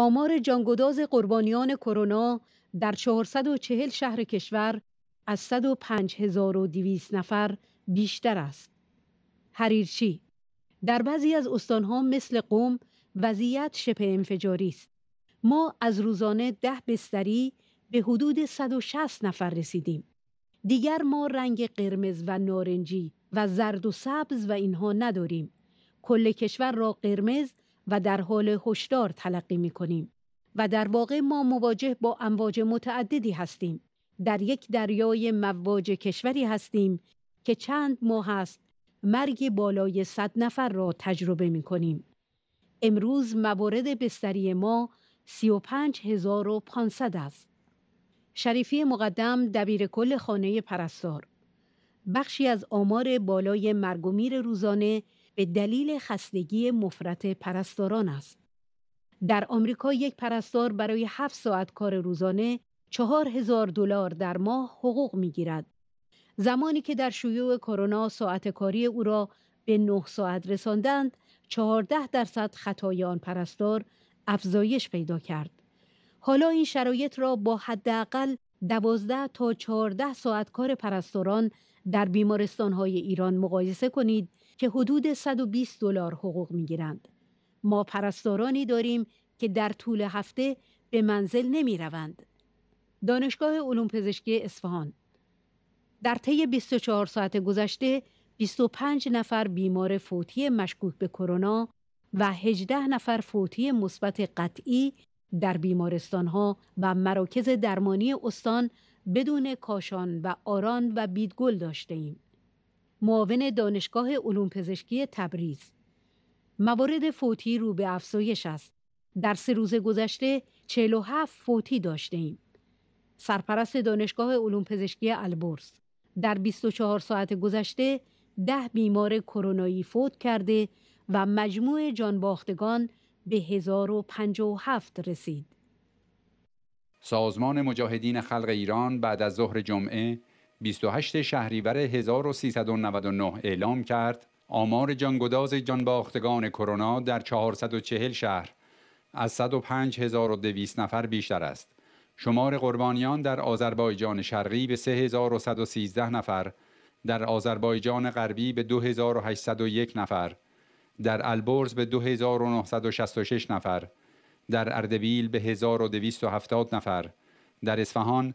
آمار جانگداز قربانیان کرونا در 440 شهر کشور از 105200 نفر بیشتر است. حریرچی در بعضی از استانها مثل قوم وضعیت شبه انفجاری است. ما از روزانه ده بستری به حدود 160 نفر رسیدیم. دیگر ما رنگ قرمز و نارنجی و زرد و سبز و اینها نداریم. کل کشور را قرمز و در حال هشدار تلقی می کنیم و در واقع ما مواجه با امواج متعددی هستیم در یک دریای مواج کشوری هستیم که چند ماه است مرگ بالای صد نفر را تجربه می کنیم. امروز موارد بستری ما 35500 است. شریفی مقدم دبیر کل خانه پرستار بخشی از آمار بالای مرگومیر روزانه به دلیل خستگی مفرت پرستاران است. در آمریکا یک پرستار برای 7 ساعت کار روزانه 4000 دلار در ماه حقوق میگیرد. زمانی که در شیوع کرونا ساعت کاری او را به 9 ساعت رساندند، 14 درصد خطای آن پرستار افزایش پیدا کرد. حالا این شرایط را با حداقل 12 تا 14 ساعت کار پرستاران در بیمارستان های ایران مقایسه کنید که حدود 120 دلار حقوق می گیرند. ما پرستارانی داریم که در طول هفته به منزل نمی روند. دانشگاه علوم پزشکی اصفهان در طی 24 ساعت گذشته 25 نفر بیمار فوتی مشکوک به کرونا و 18 نفر فوتی مثبت قطعی در بیمارستانها و مراکز درمانی استان بدون کاشان و آران و بیدگل داشته ایم. معاون دانشگاه علوم پزشکی تبریز موارد فوتی رو به افزایش است در سه روز گذشته 47 فوتی داشته ایم. سرپرست دانشگاه علوم پزشکی البرز در 24 ساعت گذشته ده بیمار کرونایی فوت کرده و مجموع جانباختگان به 1057 رسید. سازمان مجاهدین خلق ایران بعد از ظهر جمعه 28 شهریور 1399 اعلام کرد آمار جانگداز جانباختگان کرونا در 440 شهر از 105200 نفر بیشتر است. شمار قربانیان در آذربایجان شرقی به 3113 نفر، در آذربایجان غربی به 2801 نفر، در البرز به 2966 نفر، در اردبیل به 1270 نفر، در اصفهان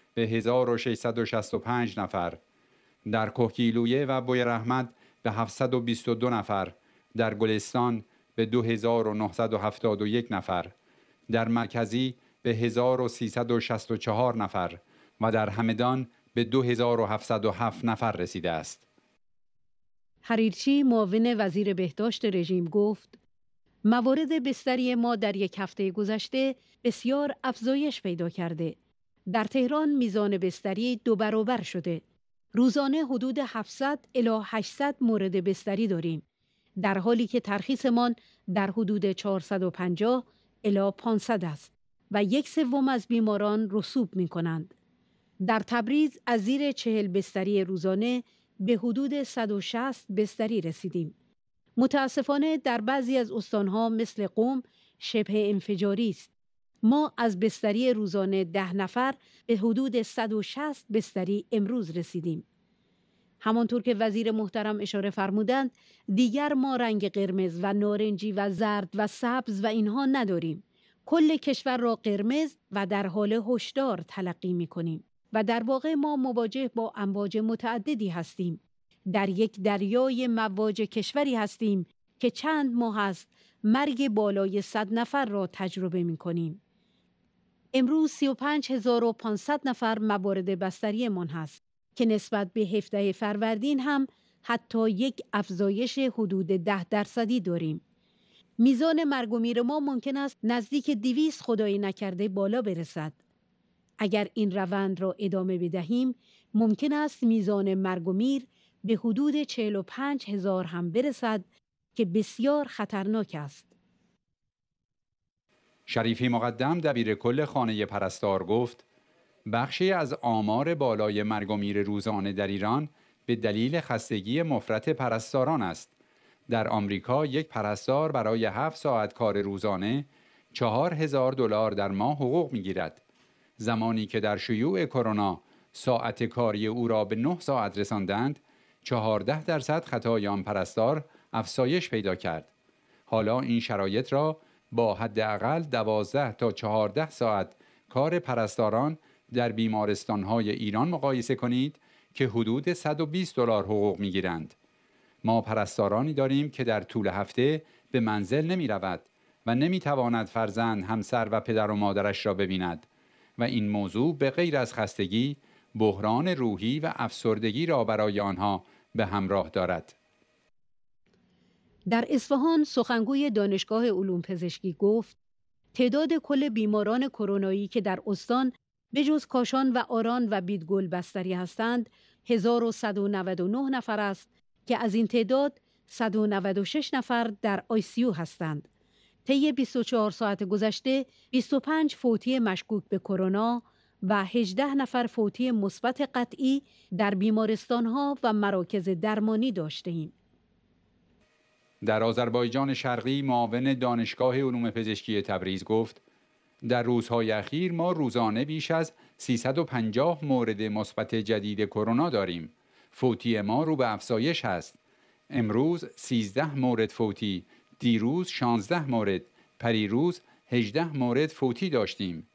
به 1665 نفر در کوکیلویه و بوی رحمت به 722 نفر در گلستان به 2971 نفر در مرکزی به 1364 نفر و در همدان به 2707 نفر رسیده است. حریرچی معاون وزیر بهداشت رژیم گفت موارد بستری ما در یک هفته گذشته بسیار افزایش پیدا کرده در تهران میزان بستری دو برابر شده. روزانه حدود 700 الی 800 مورد بستری داریم. در حالی که ترخیصمان در حدود 450 الی 500 است و یک سوم از بیماران رسوب می کنند. در تبریز از زیر چهل بستری روزانه به حدود 160 بستری رسیدیم. متاسفانه در بعضی از استانها مثل قوم شبه انفجاری است. ما از بستری روزانه ده نفر به حدود 160 بستری امروز رسیدیم. همانطور که وزیر محترم اشاره فرمودند دیگر ما رنگ قرمز و نارنجی و زرد و سبز و اینها نداریم. کل کشور را قرمز و در حال هشدار تلقی می کنیم و در واقع ما مواجه با امواج متعددی هستیم. در یک دریای مواج کشوری هستیم که چند ماه است مرگ بالای صد نفر را تجربه می کنیم. امروز 35500 نفر موارد بستری من هست که نسبت به 17 فروردین هم حتی یک افزایش حدود 10 درصدی داریم. میزان مرگ و میر ما ممکن است نزدیک 200 خدایی نکرده بالا برسد. اگر این روند را ادامه بدهیم ممکن است میزان مرگ و میر به حدود 45 هزار هم برسد که بسیار خطرناک است. شریفی مقدم دبیر کل خانه پرستار گفت بخشی از آمار بالای مرگ و میر روزانه در ایران به دلیل خستگی مفرت پرستاران است در آمریکا یک پرستار برای هفت ساعت کار روزانه چهار هزار دلار در ماه حقوق می گیرد. زمانی که در شیوع کرونا ساعت کاری او را به نه ساعت رساندند چهارده درصد خطای پرستار افزایش پیدا کرد حالا این شرایط را با حداقل 12 تا چهارده ساعت کار پرستاران در بیمارستانهای ایران مقایسه کنید که حدود 120 دلار حقوق می گیرند. ما پرستارانی داریم که در طول هفته به منزل نمی رود و نمی تواند فرزند، همسر و پدر و مادرش را ببیند و این موضوع به غیر از خستگی، بحران روحی و افسردگی را برای آنها به همراه دارد. در اصفهان سخنگوی دانشگاه علوم پزشکی گفت تعداد کل بیماران کرونایی که در استان جز کاشان و آران و بیدگل بستری هستند 1199 نفر است که از این تعداد 196 نفر در آیسیو هستند. طی 24 ساعت گذشته 25 فوتی مشکوک به کرونا و 18 نفر فوتی مثبت قطعی در بیمارستانها و مراکز درمانی داشته ایم. در آذربایجان شرقی معاون دانشگاه علوم پزشکی تبریز گفت در روزهای اخیر ما روزانه بیش از 350 مورد مثبت جدید کرونا داریم فوتی ما رو به افزایش هست امروز 13 مورد فوتی دیروز 16 مورد پریروز 18 مورد فوتی داشتیم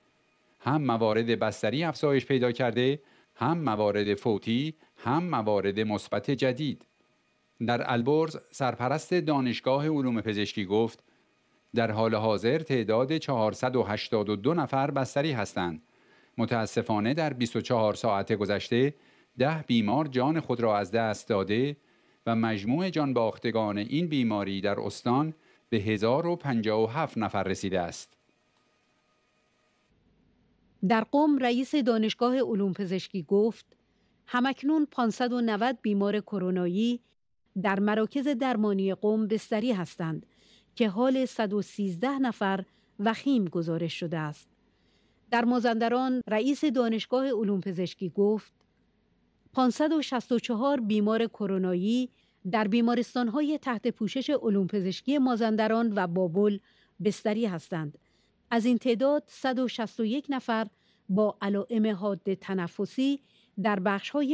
هم موارد بستری افزایش پیدا کرده هم موارد فوتی هم موارد مثبت جدید در البرز سرپرست دانشگاه علوم پزشکی گفت در حال حاضر تعداد 482 نفر بستری هستند. متاسفانه در 24 ساعت گذشته ده بیمار جان خود را از دست داده و مجموع جان باختگان این بیماری در استان به 1057 نفر رسیده است. در قوم رئیس دانشگاه علوم پزشکی گفت همکنون 590 بیمار کرونایی در مراکز درمانی قوم بستری هستند که حال 113 نفر وخیم گزارش شده است. در مازندران رئیس دانشگاه علوم پزشکی گفت 564 بیمار کرونایی در های تحت پوشش علوم پزشکی مازندران و بابل بستری هستند. از این تعداد 161 نفر با علائم حاد تنفسی در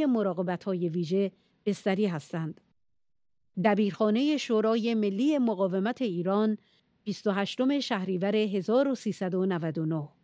مراقبت های ویژه بستری هستند. دبیرخانه شورای ملی مقاومت ایران 28 شهریور 1399